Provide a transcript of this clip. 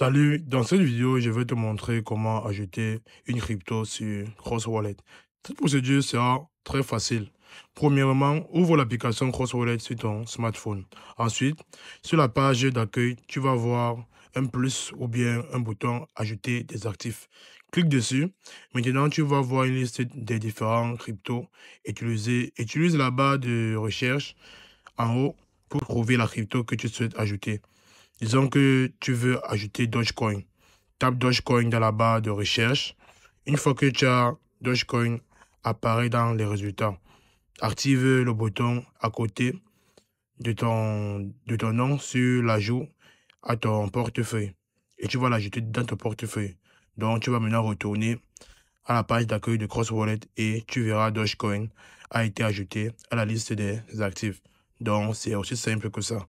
Salut, dans cette vidéo, je vais te montrer comment ajouter une crypto sur Cross Wallet. Cette procédure sera très facile. Premièrement, ouvre l'application Cross Wallet sur ton smartphone. Ensuite, sur la page d'accueil, tu vas voir un plus ou bien un bouton Ajouter des actifs. Clique dessus. Maintenant, tu vas voir une liste des différents cryptos utilisés. Utilise la barre de recherche en haut pour trouver la crypto que tu souhaites ajouter. Disons que tu veux ajouter Dogecoin. Tape Dogecoin dans la barre de recherche. Une fois que tu as Dogecoin, apparaît dans les résultats. Active le bouton à côté de ton, de ton nom sur l'ajout à ton portefeuille. Et tu vas l'ajouter dans ton portefeuille. Donc, tu vas maintenant retourner à la page d'accueil de CrossWallet et tu verras Dogecoin a été ajouté à la liste des actifs. Donc, c'est aussi simple que ça.